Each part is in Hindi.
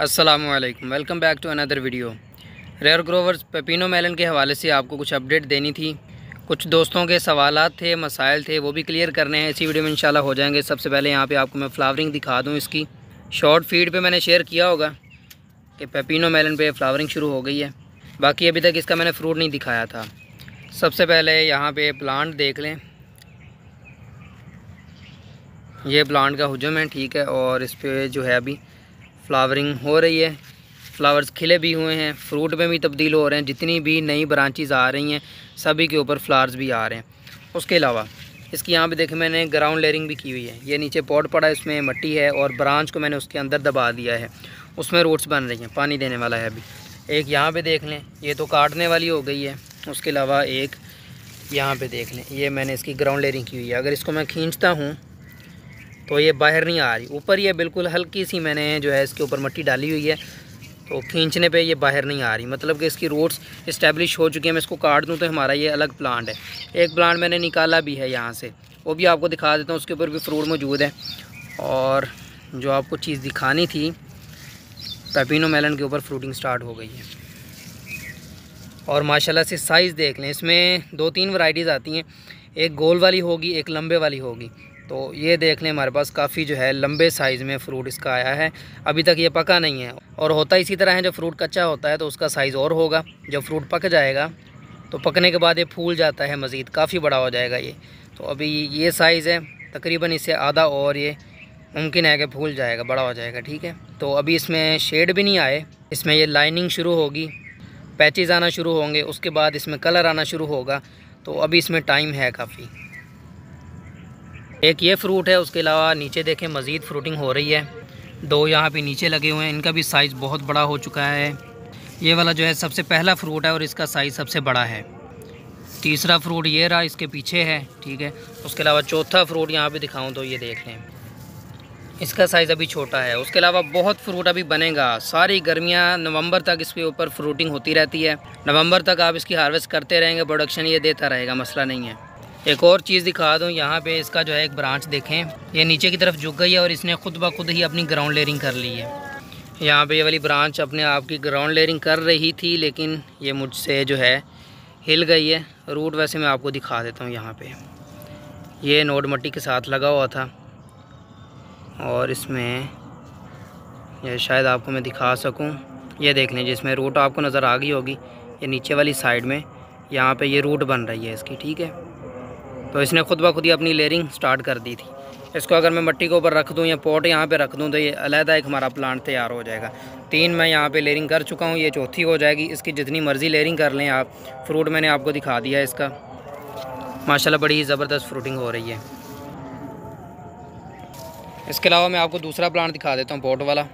अस्सलाम वालेकुम welcome back to another video rare growers pepino melon के हवाले से आपको कुछ अपडेट देनी थी कुछ दोस्तों के सवाल थे मसाइल थे वो भी क्लियर करने हैं इसी वीडियो में इंशाल्लाह हो जाएंगे सबसे पहले यहाँ पे आपको मैं फ्लावरिंग दिखा दूँ इसकी शॉर्ट फीड पे मैंने शेयर किया होगा कि पेपिनो मेलन पर फ्लावरिंग शुरू हो गई है बाकी अभी तक इसका मैंने फ्रूट नहीं दिखाया था सबसे पहले यहाँ पर प्लांट देख लें ये प्लांट का हजम है ठीक है और इस पर जो है अभी फ्लावरिंग हो रही है फ्लावर्स खिले भी हुए हैं फ्रूट में भी तब्दील हो रहे हैं जितनी भी नई ब्रांचेज़ आ रही हैं सभी के ऊपर फ्लावर्स भी आ रहे हैं उसके अलावा इसकी यहाँ पे देखें मैंने ग्राउंड लेयरिंग भी की हुई है ये नीचे पॉट पड़ा है उसमें मट्टी है और ब्रांच को मैंने उसके अंदर दबा दिया है उसमें रोड्स बन रही हैं पानी देने वाला है अभी एक यहाँ पर देख लें ये तो काटने वाली हो गई है उसके अलावा एक यहाँ पे देख लें ये मैंने इसकी ग्राउंड लेयरिंग की हुई है अगर इसको मैं खींचता हूँ तो ये बाहर नहीं आ रही ऊपर ये बिल्कुल हल्की सी मैंने जो है इसके ऊपर मट्टी डाली हुई है तो खींचने पे ये बाहर नहीं आ रही मतलब कि इसकी रोड्स इस्टेब्लिश हो चुकी है मैं इसको काट दूँ तो हमारा ये अलग प्लांट है एक प्लांट मैंने निकाला भी है यहाँ से वो भी आपको दिखा देता हूँ उसके ऊपर भी फ्रूट मौजूद है और जो आपको चीज़ दिखानी थी पेपिनो मेलन के ऊपर फ्रूटिंग स्टार्ट हो गई है और माशाल्लाह से साइज़ देख लें इसमें दो तीन वैरायटीज़ आती हैं एक गोल वाली होगी एक लंबे वाली होगी तो ये देख लें हमारे पास काफ़ी जो है लंबे साइज़ में फ़्रूट इसका आया है अभी तक ये पका नहीं है और होता इसी तरह है जब फ्रूट कच्चा होता है तो उसका साइज़ और होगा जब फ्रूट पक जाएगा तो पकने के बाद ये फूल जाता है मज़ीद काफ़ी बड़ा हो जाएगा ये तो अभी ये साइज़ है तकरीबन इससे आधा और ये मुमकिन है कि फूल जाएगा बड़ा हो जाएगा ठीक है तो अभी इसमें शेड भी नहीं आए इसमें ये लाइनिंग शुरू होगी पैचेज़ आना शुरू होंगे उसके बाद इसमें कलर आना शुरू होगा तो अभी इसमें टाइम है काफ़ी एक ये फ्रूट है उसके अलावा नीचे देखें मज़ीद फ्रूटिंग हो रही है दो यहाँ पे नीचे लगे हुए हैं इनका भी साइज़ बहुत बड़ा हो चुका है ये वाला जो है सबसे पहला फ्रूट है और इसका साइज़ सबसे बड़ा है तीसरा फ्रूट ये रहा इसके पीछे है ठीक है उसके अलावा चौथा फ्रूट यहाँ पर दिखाऊँ तो ये देख लें इसका साइज़ अभी छोटा है उसके अलावा बहुत फ्रूट अभी बनेगा सारी गर्मियाँ नवंबर तक इसके ऊपर फ्रूटिंग होती रहती है नवंबर तक आप इसकी हार्वेस्ट करते रहेंगे प्रोडक्शन ये देता रहेगा मसला नहीं है एक और चीज़ दिखा दूँ यहाँ पे इसका जो है एक ब्रांच देखें ये नीचे की तरफ झुक गई है और इसने खुद ब खुद ही अपनी ग्राउंड लेयरिंग कर ली है यहाँ पे ये वाली ब्रांच अपने आप की ग्राउंड लेयरिंग कर रही थी लेकिन ये मुझसे जो है हिल गई है रूट वैसे मैं आपको दिखा देता हूँ यहाँ पर ये नोट मट्टी के साथ लगा हुआ था और इसमें ये शायद आपको मैं दिखा सकूँ ये देख लें जिसमें रूट आपको नज़र आ गई होगी ये नीचे वाली साइड में यहाँ पे ये रूट बन रही है इसकी ठीक है तो इसने खुद ब खुद ही अपनी लेयरिंग स्टार्ट कर दी थी इसको अगर मैं मट्टी के ऊपर रख दूँ या पॉट यहाँ पे रख दूँ तो ये अलहदा एक हमारा प्लांट तैयार हो जाएगा तीन मैं यहाँ पे लेयरिंग कर चुका हूँ ये चौथी हो जाएगी इसकी जितनी मर्ज़ी लेयरिंग कर लें आप फ्रूट मैंने आपको दिखा दिया इसका माशाल्लाह बड़ी ज़बरदस्त फ्रूटिंग हो रही है इसके अलावा मैं आपको दूसरा प्लांट दिखा देता हूँ पॉट वाला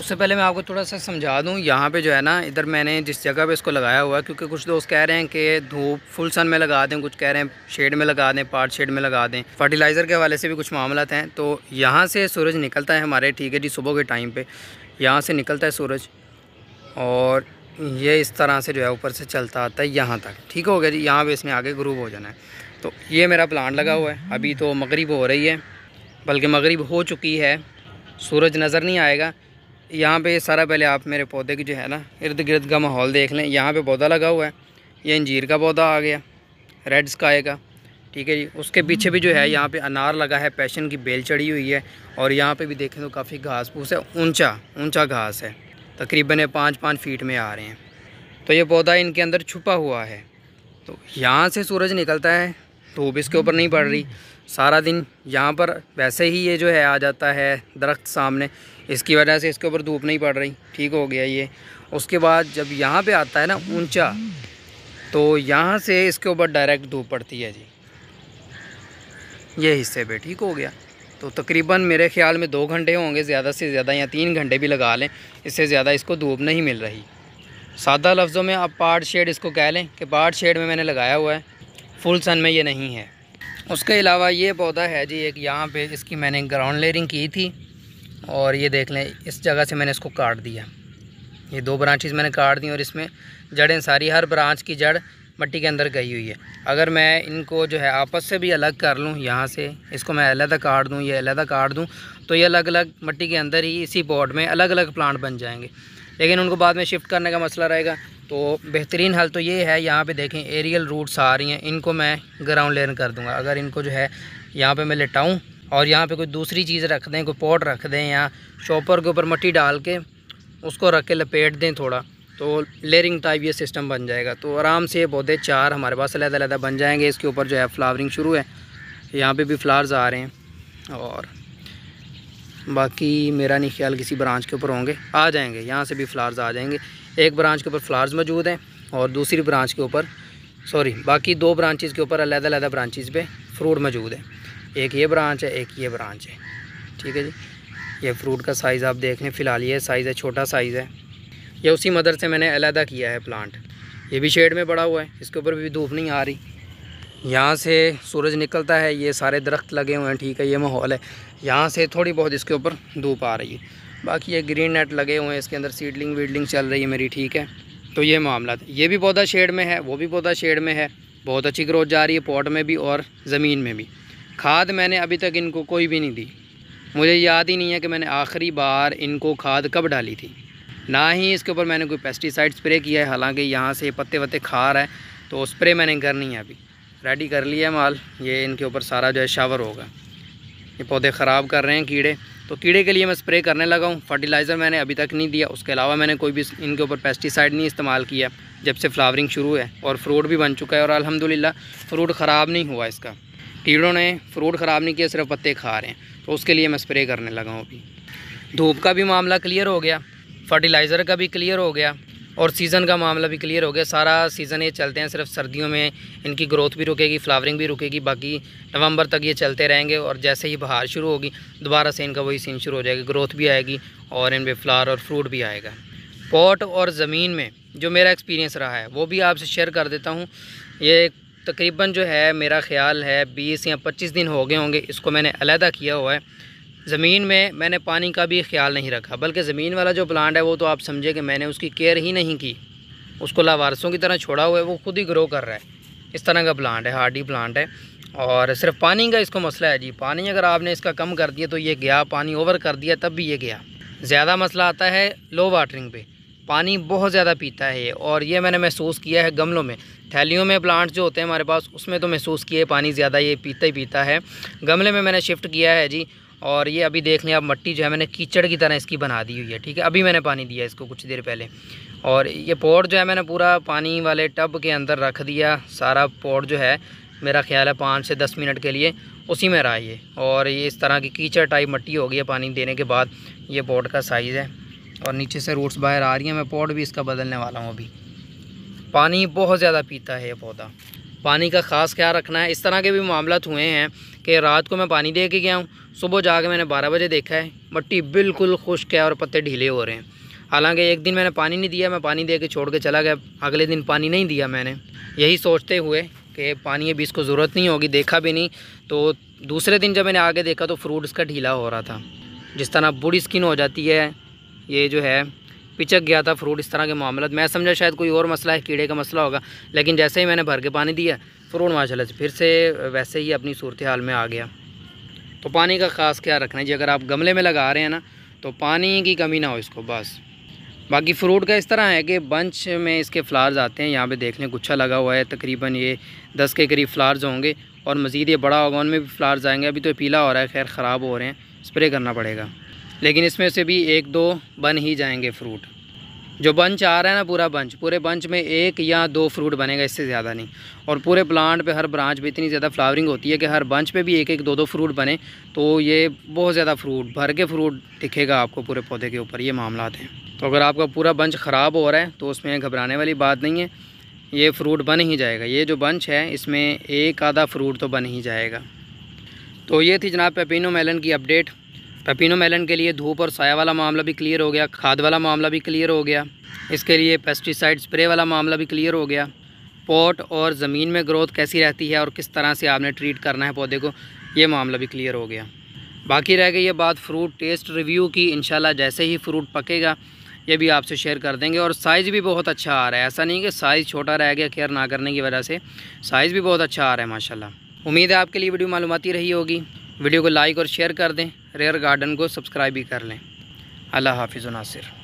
उससे पहले मैं आपको थोड़ा सा समझा दूँ यहाँ पे जो है ना इधर मैंने जिस जगह पे इसको लगाया हुआ है क्योंकि कुछ दोस्त कह रहे हैं कि धूप फुल सन में लगा दें कुछ कह रहे हैं शेड में लगा दें पार्ट शेड में लगा दें फर्टिलाइज़र के हवाले से भी कुछ मामला हैं तो यहाँ से सूरज निकलता है हमारे ठीक है जी सुबह के टाइम पर यहाँ से निकलता है सूरज और ये इस तरह से जो है ऊपर से चलता आता है यहाँ तक ठीक हो गया जी यहाँ पर इसने आगे ग्रूव हो जाना है तो ये मेरा प्लान लगा हुआ है अभी तो मगरब हो रही है बल्कि मगरब हो चुकी है सूरज नज़र नहीं आएगा यहाँ पे सारा पहले आप मेरे पौधे की जो है ना इर्द गिर्द का माहौल देख लें यहाँ पे पौधा लगा हुआ है ये अंजीर का पौधा आ गया रेड स्काई का ठीक है जी उसके पीछे भी जो है यहाँ पे अनार लगा है पैशन की बेल चढ़ी हुई है और यहाँ पे भी देखें तो काफ़ी घास फूस है ऊंचा ऊंचा घास है तकरीबन ये पाँच पाँच फीट में आ रहे हैं तो ये पौधा इनके अंदर छुपा हुआ है तो यहाँ से सूरज निकलता है धूप इसके ऊपर नहीं पड़ रही सारा दिन यहाँ पर वैसे ही ये जो है आ जाता है दरख्त सामने इसकी वजह से इसके ऊपर धूप नहीं पड़ रही ठीक हो गया ये उसके बाद जब यहाँ पे आता है ना ऊंचा तो यहाँ से इसके ऊपर डायरेक्ट धूप पड़ती है जी ये हिस्से पे ठीक हो गया तो तकरीबन मेरे ख्याल में दो घंटे होंगे ज़्यादा से ज़्यादा या तीन घंटे भी लगा लें इससे ज़्यादा इसको धूप नहीं मिल रही सादा लफ्ज़ों में आप पार्ट शेड इसको कह लें कि पार्ट शेड में मैंने लगाया हुआ है फुल सन में ये नहीं है उसके अलावा ये पौधा है जी एक यहाँ पे इसकी मैंने ग्राउंड लेयरिंग की थी और ये देख लें इस जगह से मैंने इसको काट दिया ये दो ब्रांचेज मैंने काट दी और इसमें जड़ें सारी हर ब्रांच की जड़ मट्टी के अंदर गई हुई है अगर मैं इनको जो है आपस से भी अलग कर लूँ यहाँ से इसको मैं अलहदा काट दूँ या अलहदा काट दूँ तो ये अलग अलग मट्टी के अंदर ही इसी पॉट में अलग अलग प्लांट बन जाएंगे लेकिन उनको बाद में शिफ्ट करने का मसला रहेगा तो बेहतरीन हल तो ये है यहाँ पे देखें एरियल रूट्स आ रही हैं इनको मैं ग्राउंड लेयर कर दूँगा अगर इनको जो है यहाँ पे मैं लेटाऊँ और यहाँ पे कोई दूसरी चीज़ रख दें कोई पॉट रख दें या शॉपर के ऊपर मट्टी डाल के उसको रख के लपेट दें थोड़ा तो लेयरिंग टाइप ये सिस्टम बन जाएगा तो आराम से ये पौधे चार हमारे पास अलहदा अलहदा बन जाएंगे इसके ऊपर जो है फ्लावरिंग शुरू है यहाँ पे भी फ्लावर्स आ रहे हैं और बाकी मेरा नहीं ख्याल किसी ब्रांच के ऊपर होंगे आ जाएंगे यहाँ से भी फ्लावर्स आ जाएंगे एक ब्रांच के ऊपर फ्लावर्स मौजूद हैं और दूसरी ब्रांच के ऊपर सॉरी बाकी दो ब्रांचेस के ऊपर अलग अलग ब्रांचेज पे फ्रूट मौजूद है एक ये ब्रांच है एक ये ब्रांच है ठीक है जी ये फ्रूट का साइज़ आप देख लें फ़िलहाल ये साइज़ है छोटा साइज़ है ये उसी मदर से मैंने अलहदा किया है प्लांट ये भी शेड में बड़ा हुआ है इसके ऊपर भी धूप नहीं आ रही यहाँ से सूरज निकलता है ये सारे दरख्त लगे हुए हैं ठीक है ये माहौल है यहाँ से थोड़ी बहुत इसके ऊपर धूप आ रही है बाकी ये ग्रीन नेट लगे हुए हैं इसके अंदर सीडलिंग वीडलिंग चल रही है मेरी ठीक है तो ये मामला था ये भी पौधा शेड में है वो भी पौधा शेड में है बहुत अच्छी ग्रोथ जा रही है पॉट में भी और ज़मीन में भी खाद मैंने अभी तक इनको कोई भी नहीं दी मुझे याद ही नहीं है कि मैंने आखिरी बार इनको खाद कब डाली थी ना ही इसके ऊपर मैंने कोई पेस्टिसाइड स्प्रे किया है हालांकि यहाँ से पत्ते वत्ते खा रहा है तो स्प्रे मैंने करनी है अभी रेडी कर लिया है माल ये इनके ऊपर सारा जो है शावर होगा ये पौधे ख़राब कर रहे हैं कीड़े तो कीड़े के लिए मैं स्प्रे करने लगा हूँ फर्टिलाइज़र मैंने अभी तक नहीं दिया उसके अलावा मैंने कोई भी इनके ऊपर पेस्टिसाइड नहीं इस्तेमाल किया जब से फ्लावरिंग शुरू है और फ्रूट भी बन चुका है और अलहमदिल्ला फ्रूट ख़राब नहीं हुआ इसका कीड़ों ने फ्रूट ख़राब नहीं किया सिर्फ पत्ते खा रहे हैं तो उसके लिए मैं स्प्रे करने लगा हूँ अभी धूप का भी मामला क्लियर हो गया फर्टिलाइज़र का भी क्लियर हो गया और सीज़न का मामला भी क्लियर हो गया सारा सीज़न ये चलते हैं सिर्फ सर्दियों में इनकी ग्रोथ भी रुकेगी फ्लावरिंग भी रुकेगी बाकी नवंबर तक ये चलते रहेंगे और जैसे ही बाहर शुरू होगी दोबारा से इनका वही सीन शुरू हो जाएगा ग्रोथ भी आएगी और इन पर फ्लावर और फ्रूट भी आएगा पॉट और ज़मीन में जो मेरा एक्सपीरियंस रहा है वो भी आपसे शेयर कर देता हूँ ये तकरीबन जो है मेरा ख्याल है बीस या पच्चीस दिन हो गए होंगे इसको मैंने अलहदा किया हुआ है ज़मीन में मैंने पानी का भी ख्याल नहीं रखा बल्कि ज़मीन वाला जो प्लांट है वो तो आप समझे कि मैंने उसकी केयर ही नहीं की उसको लावारसों की तरह छोड़ा हुआ है वो खुद ही ग्रो कर रहा है इस तरह का प्लांट है हार्डी प्लांट है और सिर्फ पानी का इसको मसला है जी पानी अगर आपने इसका कम कर दिया तो ये गया पानी ओवर कर दिया तब भी ये गया ज़्यादा मसला आता है लो वाटरिंग पे पानी बहुत ज़्यादा पीता है ये और ये मैंने महसूस किया है गमलों में थैलियों में प्लांट जो होते हैं हमारे पास उसमें तो महसूस किए पानी ज़्यादा ये पीता ही पीता है गमले में मैंने शिफ्ट किया है जी और ये अभी देख लें आप मट्टी जो है मैंने कीचड़ की तरह इसकी बना दी हुई है ठीक है अभी मैंने पानी दिया इसको कुछ देर पहले और ये पॉट जो है मैंने पूरा पानी वाले टब के अंदर रख दिया सारा पॉट जो है मेरा ख्याल है पाँच से दस मिनट के लिए उसी में रहा ये और ये इस तरह की कीचड़ टाइप मट्टी हो गई है पानी देने के बाद ये पॉट का साइज़ है और नीचे से रूट्स बाहर आ रही हैं मैं पॉट भी इसका बदलने वाला हूँ अभी पानी बहुत ज़्यादा पीता है ये पौधा पानी का ख़ास ख्याल रखना है इस तरह के भी मामला हुए हैं कि रात को मैं पानी दे के गया हूँ सुबह जाके मैंने बारह बजे देखा है मट्टी बिल्कुल खुश्क है और पत्ते ढीले हो रहे हैं हालांकि एक दिन मैंने पानी नहीं दिया मैं पानी दे के छोड़ के चला गया अगले दिन पानी नहीं दिया मैंने यही सोचते हुए कि पानी अभी इसको ज़रूरत नहीं होगी देखा भी नहीं तो दूसरे दिन जब मैंने आगे देखा तो फ्रूट इसका ढीला हो रहा था जिस तरह बुरी स्किन हो जाती है ये जो है पिचक गया था फ्रूट इस तरह के मामला मैं समझा शायद कोई और मसला है कीड़े का मसला होगा लेकिन जैसे ही मैंने भर के पानी दिया फ्रूट माशाल्लाह से फिर से वैसे ही अपनी सूरत हाल में आ गया तो पानी का ख़ास ख्याल रखना जी अगर आप गमले में लगा रहे हैं ना तो पानी की कमी ना हो इसको बस बाकी फ्रूट का इस तरह है कि बंच में इसके फ्लार्स आते हैं यहाँ पर देख लें गुच्छा लगा हुआ है तकरीबन ये दस के करीब फ्लार्स होंगे और मज़ीद ये बड़ा होगा उनमें भी फ्लार्स आएंगे अभी तो पीला हो रहा है खैर ख़राब हो रहे हैं स्प्रे करना पड़ेगा लेकिन इसमें से भी एक दो बन ही जाएंगे फ्रूट जो बंच आ रहा है ना पूरा बंच पूरे बंच में एक या दो फ्रूट बनेगा इससे ज़्यादा नहीं और पूरे प्लांट पे हर ब्रांच पे इतनी ज़्यादा फ्लावरिंग होती है कि हर बंच पे भी एक एक दो दो फ्रूट बने तो ये बहुत ज़्यादा फ्रूट भर के फ्रूट दिखेगा आपको पूरे पौधे के ऊपर ये मामला हैं तो अगर आपका पूरा बंच ख़राब हो रहा है तो उसमें घबराने वाली बात नहीं है ये फ्रूट बन ही जाएगा ये जो बंच है इसमें एक आधा फ्रूट तो बन ही जाएगा तो ये थी जनाब पेपिनो मेलन की अपडेट पेपिनो मेलन के लिए धूप और साया वाला मामला भी क्लियर हो गया खाद वाला मामला भी क्लियर हो गया इसके लिए पेस्टिसाइड स्प्रे वाला मामला भी क्लियर हो गया पॉट और ज़मीन में ग्रोथ कैसी रहती है और किस तरह से आपने ट्रीट करना है पौधे को ये मामला भी क्लियर हो गया बाकी रह गई ये बात फ्रूट टेस्ट रिव्यू की इन जैसे ही फ्रूट पकेगा ये भी आपसे शेयर कर देंगे और साइज़ भी बहुत अच्छा आ रहा है ऐसा नहीं कि साइज़ छोटा रह गया केयर ना करने की वजह से साइज़ भी बहुत अच्छा आ रहा है माशाल्लाह उम्मीद है आपके लिए वीडियो मालूमती रही होगी वीडियो को लाइक और शेयर कर दें रेयर गार्डन को सब्सक्राइब भी कर लें अल्लाह हाफिज़ नासिर